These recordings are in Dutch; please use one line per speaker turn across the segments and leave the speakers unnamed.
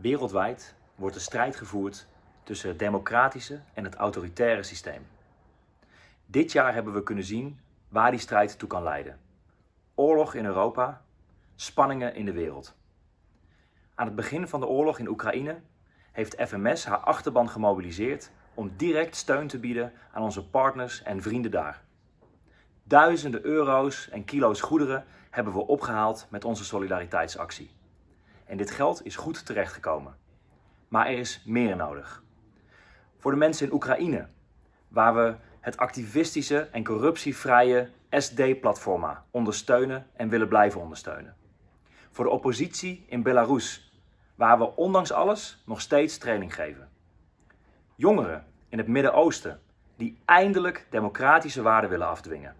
Wereldwijd wordt de strijd gevoerd tussen het democratische en het autoritaire systeem. Dit jaar hebben we kunnen zien waar die strijd toe kan leiden. Oorlog in Europa, spanningen in de wereld. Aan het begin van de oorlog in Oekraïne heeft FMS haar achterban gemobiliseerd om direct steun te bieden aan onze partners en vrienden daar. Duizenden euro's en kilo's goederen hebben we opgehaald met onze solidariteitsactie en dit geld is goed terechtgekomen. Maar er is meer nodig. Voor de mensen in Oekraïne, waar we het activistische en corruptievrije SD-platforma ondersteunen en willen blijven ondersteunen. Voor de oppositie in Belarus, waar we ondanks alles nog steeds training geven. Jongeren in het Midden-Oosten, die eindelijk democratische waarden willen afdwingen.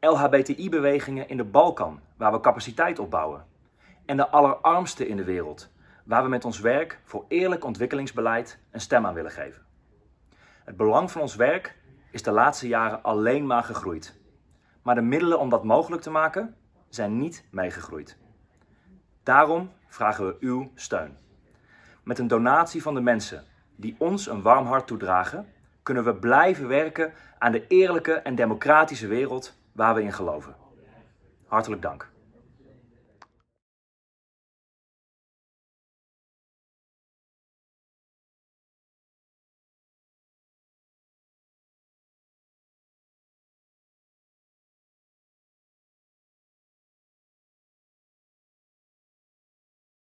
LHBTI-bewegingen in de Balkan, waar we capaciteit opbouwen en de allerarmsten in de wereld, waar we met ons werk voor eerlijk ontwikkelingsbeleid een stem aan willen geven. Het belang van ons werk is de laatste jaren alleen maar gegroeid. Maar de middelen om dat mogelijk te maken zijn niet meegegroeid. Daarom vragen we uw steun. Met een donatie van de mensen die ons een warm hart toedragen, kunnen we blijven werken aan de eerlijke en democratische wereld waar we in geloven. Hartelijk dank.